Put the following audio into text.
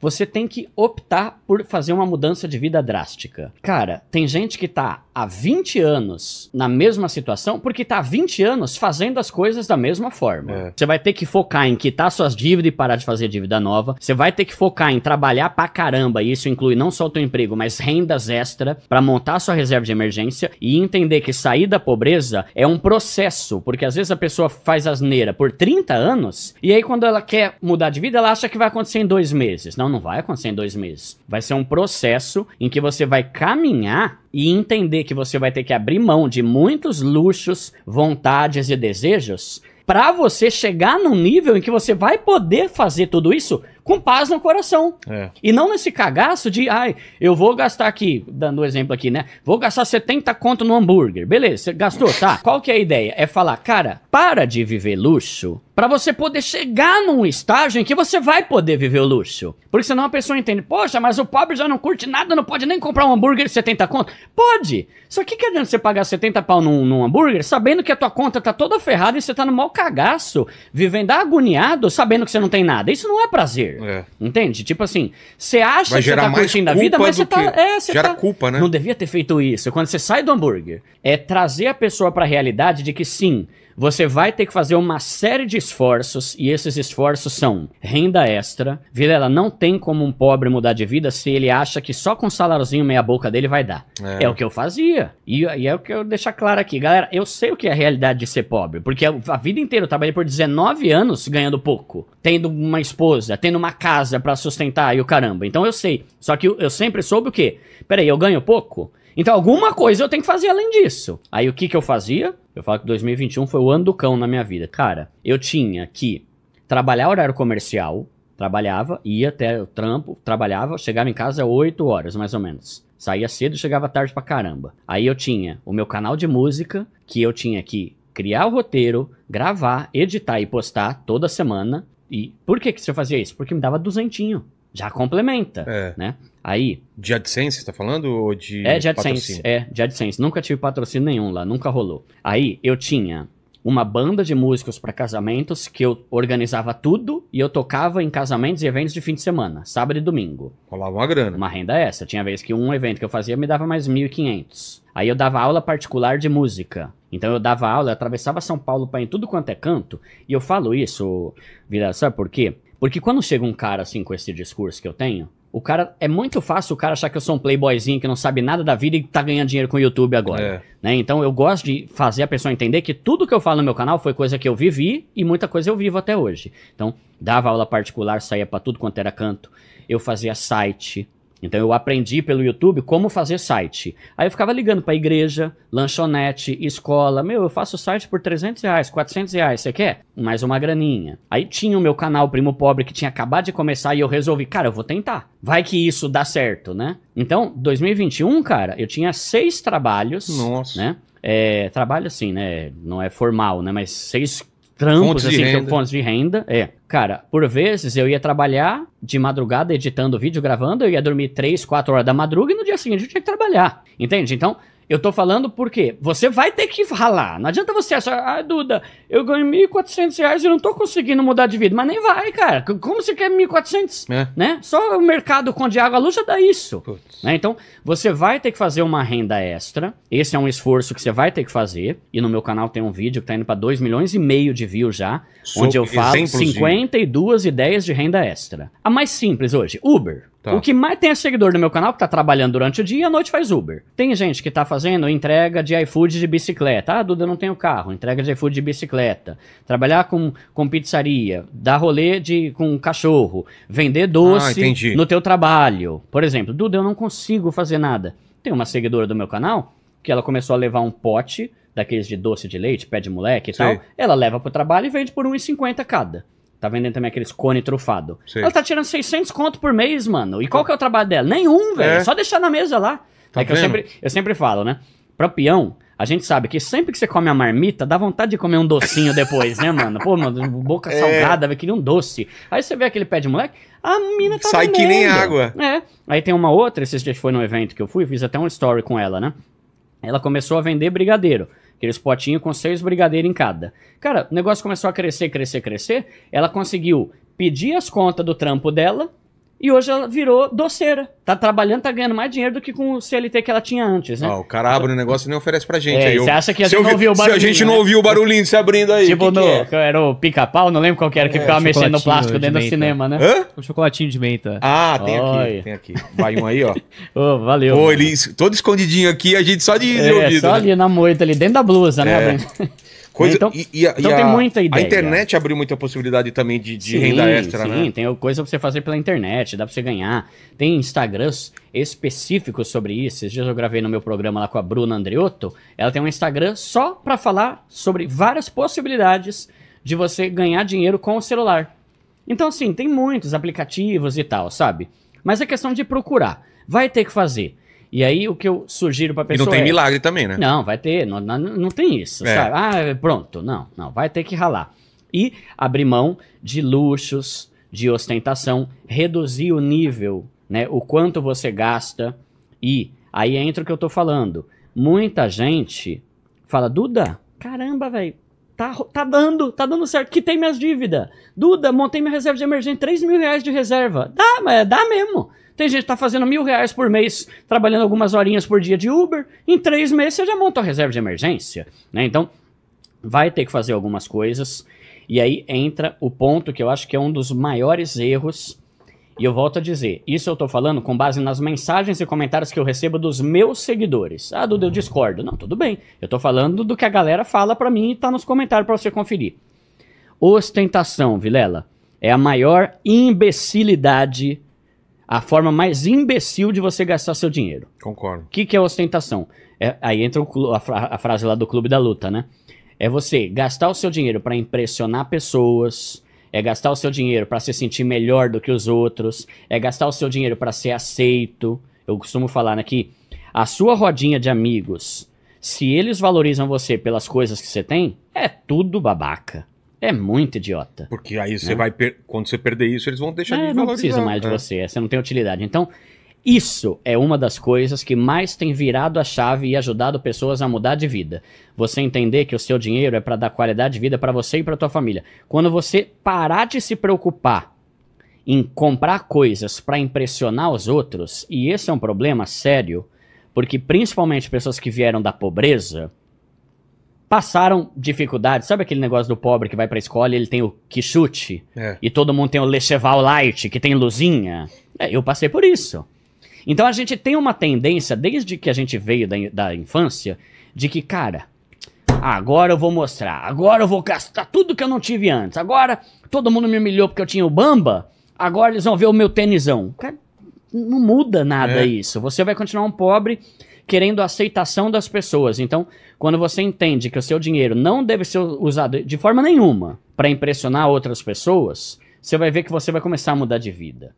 você tem que optar por fazer uma mudança de vida drástica. Cara, tem gente que tá há 20 anos na mesma situação porque tá há 20 anos fazendo as coisas da mesma forma. É. Você vai ter que focar em quitar suas dívidas e parar de fazer dívida nova. Você vai ter que focar em trabalhar pra caramba, e isso inclui não só o teu emprego, mas rendas extra para montar sua reserva de emergência e entender que sair da pobreza é um processo, porque às vezes a pessoa faz asneira por 30 anos e aí quando ela quer mudar de vida, ela acha que vai acontecer em dois meses. Não não, não vai acontecer em dois meses. Vai ser um processo em que você vai caminhar e entender que você vai ter que abrir mão de muitos luxos, vontades e desejos para você chegar num nível em que você vai poder fazer tudo isso com paz no coração. É. E não nesse cagaço de, ai, eu vou gastar aqui, dando um exemplo aqui, né? Vou gastar 70 conto no hambúrguer. Beleza, você gastou, tá? Qual que é a ideia? É falar, cara, para de viver luxo para você poder chegar num estágio em que você vai poder viver o luxo. Porque senão a pessoa entende, poxa, mas o pobre já não curte nada, não pode nem comprar um hambúrguer de 70 conto. Pode! Só que que adianta você pagar 70 pau num, num hambúrguer sabendo que a tua conta tá toda ferrada e você tá no mau cagaço, vivendo agoniado, sabendo que você não tem nada. Isso não é prazer. É. Entende? Tipo assim, você acha vai que você tá curtindo a vida, mas você tá. É, você gera tá, culpa, né? Não devia ter feito isso. Quando você sai do hambúrguer, é trazer a pessoa pra realidade de que sim você vai ter que fazer uma série de esforços e esses esforços são renda extra. Vilela, não tem como um pobre mudar de vida se ele acha que só com um saláriozinho meia boca dele vai dar. É, é o que eu fazia. E, e, é o que eu deixo claro aqui. Galera, eu sei o que é a realidade de ser pobre, porque a vida inteira eu trabalhei por 19 anos ganhando pouco, tendo uma esposa, tendo uma casa para sustentar e o caramba. Então eu sei. Só que eu sempre soube o quê? Peraí, eu ganho pouco? Então alguma coisa eu tenho que fazer além disso. Aí o que que eu fazia? Eu falo que 2021 foi o ano do cão na minha vida. Cara, eu tinha que trabalhar horário comercial, trabalhava, ia até o trampo, trabalhava, chegava em casa 8 horas, mais ou menos. Saía cedo e chegava tarde pra caramba. Aí eu tinha o meu canal de música, que eu tinha que criar o roteiro, gravar, editar e postar toda semana. E por que, que você fazia isso? Porque me dava duzentinho já complementa, é. né? Aí... De AdSense, você tá falando? Ou de é, de AdSense. É, de AdSense. Nunca tive patrocínio nenhum lá, nunca rolou. Aí, eu tinha uma banda de músicos para casamentos que eu organizava tudo e eu tocava em casamentos e eventos de fim de semana, sábado e domingo. Rolava uma grana. Uma renda essa. Tinha vez que um evento que eu fazia me dava mais 1.500. Aí eu dava aula particular de música. Então eu dava aula, eu atravessava São Paulo para em tudo quanto é canto. E eu falo isso, Vira, sabe por quê? Porque quando chega um cara assim com esse discurso que eu tenho, o cara é muito fácil o cara achar que eu sou um playboyzinho que não sabe nada da vida e tá ganhando dinheiro com o YouTube agora, é. né? Então eu gosto de fazer a pessoa entender que tudo que eu falo no meu canal foi coisa que eu vivi e muita coisa eu vivo até hoje. Então, dava aula particular, saía para tudo quanto era canto. Eu fazia site, então eu aprendi pelo YouTube como fazer site. Aí eu ficava ligando para igreja, lanchonete, escola. Meu, eu faço site por 300 reais, 400 reais, você quer? Mais uma graninha. Aí tinha o meu canal Primo Pobre que tinha acabado de começar e eu resolvi, cara, eu vou tentar. Vai que isso dá certo, né? Então, 2021, cara, eu tinha seis trabalhos. Nossa. Né? É, trabalho assim, né? Não é formal, né? Mas seis trampos, fontes assim, de renda. fontes de renda. É. Cara, por vezes eu ia trabalhar de madrugada editando vídeo, gravando, eu ia dormir 3, 4 horas da madruga e no dia seguinte eu tinha que trabalhar. Entende? Então, eu tô falando porque você vai ter que ralar. Não adianta você achar, ah, Duda, eu ganho 1.400 reais e não tô conseguindo mudar de vida. Mas nem vai, cara. Como você quer 1.400? É. Né? Só o mercado com de água à luz já dá isso. Né? Então, você vai ter que fazer uma renda extra. Esse é um esforço que você vai ter que fazer. E no meu canal tem um vídeo que tá indo pra 2 milhões e meio de views já, Sou onde eu falo 52 ideias de renda extra. A mais simples hoje, Uber. Tá. O que mais tem é seguidor no meu canal que tá trabalhando durante o dia e à noite faz Uber. Tem gente que tá fazendo entrega de iFood de bicicleta. Ah, Duda, eu não tenho carro. Entrega de iFood de bicicleta. Trabalhar com, com pizzaria. Dar rolê de, com cachorro. Vender ah, doce ah, no teu trabalho. Por exemplo, Duda, eu não consigo fazer nada. Tem uma seguidora do meu canal que ela começou a levar um pote daqueles de doce de leite, pé de moleque e Sim. tal. Ela leva pro trabalho e vende por 1,50 cada. Tá vendendo também aqueles cone trufado. Sim. Ela tá tirando 600 conto por mês, mano. E qual que é o trabalho dela? Nenhum, é. velho. É. Só deixar na mesa lá. Tá é que eu sempre, eu sempre falo, né? Pra peão, a gente sabe que sempre que você come a marmita, dá vontade de comer um docinho depois, né, mano? Pô, mano, boca é. salgada, é. queria um doce. Aí você vê aquele pé de moleque, a mina tá Sai vendendo. que nem água. É. Aí tem uma outra, esses dias foi no evento que eu fui, fiz até um story com ela, né? Ela começou a vender brigadeiro. Aqueles potinhos com seis brigadeiros em cada. Cara, o negócio começou a crescer, crescer, crescer. Ela conseguiu pedir as contas do trampo dela, e hoje ela virou doceira. Tá trabalhando, tá ganhando mais dinheiro do que com o CLT que ela tinha antes, né? o cara abre o negócio e nem oferece pra gente. É, aí você acha que a gente não ouviu o barulhinho, Se a gente né? não ouviu o barulhinho se abrindo aí. Tipo, que no, que é? era o pica-pau, não lembro qual que era, que é, ficava mexendo no plástico dentro do cinema, né? Hã? O chocolatinho de menta. Ah, tem Oi. aqui, tem aqui. Vai um aí, ó. oh, valeu. Ô, oh, ele, todo escondidinho aqui, a gente só de, é, ouvido, Só né? ali na moita, ali dentro da blusa, né? É. Coisa, então, e, e a, então e a, tem muita ideia. A internet abriu muita possibilidade também de, de sim, renda extra, sim, né? Sim, tem coisa pra você fazer pela internet, dá pra você ganhar. Tem Instagrams específicos sobre isso. Esses dias eu gravei no meu programa lá com a Bruna Andreotto. Ela tem um Instagram só para falar sobre várias possibilidades de você ganhar dinheiro com o celular. Então, assim, tem muitos aplicativos e tal, sabe? Mas é questão de procurar. Vai ter que fazer. E aí o que eu sugiro para pessoa. E não tem é, milagre também, né? Não, vai ter, não, não, não tem isso, é. sabe? Ah, pronto, não, não, vai ter que ralar. E abrir mão de luxos, de ostentação, reduzir o nível, né? O quanto você gasta. E aí entra o que eu tô falando. Muita gente fala, Duda, caramba, velho, tá, tá dando, tá dando certo, quitei minhas dívidas. Duda, montei minha reserva de emergência, 3 mil reais de reserva. Dá, mas é, dá mesmo. Tem gente que tá fazendo mil reais por mês, trabalhando algumas horinhas por dia de Uber. Em três meses você já monta a reserva de emergência, né? Então, vai ter que fazer algumas coisas. E aí entra o ponto que eu acho que é um dos maiores erros. E eu volto a dizer, isso eu tô falando com base nas mensagens e comentários que eu recebo dos meus seguidores. Ah, Dudu, eu discordo. Não, tudo bem. Eu tô falando do que a galera fala para mim e tá nos comentários para você conferir. Ostentação, Vilela, é a maior imbecilidade a forma mais imbecil de você gastar seu dinheiro. Concordo. O que, que é ostentação? É, aí entra o, a, a, frase lá do Clube da Luta, né? É você gastar o seu dinheiro para impressionar pessoas, é gastar o seu dinheiro para se sentir melhor do que os outros, é gastar o seu dinheiro para ser aceito. Eu costumo falar né, a sua rodinha de amigos, se eles valorizam você pelas coisas que você tem, é tudo babaca. É muito idiota. Porque aí você né? vai. Quando você perder isso, eles vão deixar é, de valorizar. Não precisa mais de né? você, você não tem utilidade. Então, isso é uma das coisas que mais tem virado a chave e ajudado pessoas a mudar de vida. Você entender que o seu dinheiro é para dar qualidade de vida para você e para tua família. Quando você parar de se preocupar em comprar coisas para impressionar os outros, e esse é um problema sério, porque principalmente pessoas que vieram da pobreza, passaram dificuldades. Sabe aquele negócio do pobre que vai pra escola e ele tem o que É. E todo mundo tem o Lecheval Light, que tem luzinha? É, eu passei por isso. Então a gente tem uma tendência, desde que a gente veio da, da infância, de que, cara, agora eu vou mostrar, agora eu vou gastar tudo que eu não tive antes, agora todo mundo me humilhou porque eu tinha o Bamba, agora eles vão ver o meu tênisão. Cara, não muda nada é. isso. Você vai continuar um pobre querendo a aceitação das pessoas. Então, quando você entende que o seu dinheiro não deve ser usado de forma nenhuma para impressionar outras pessoas, você vai ver que você vai começar a mudar de vida.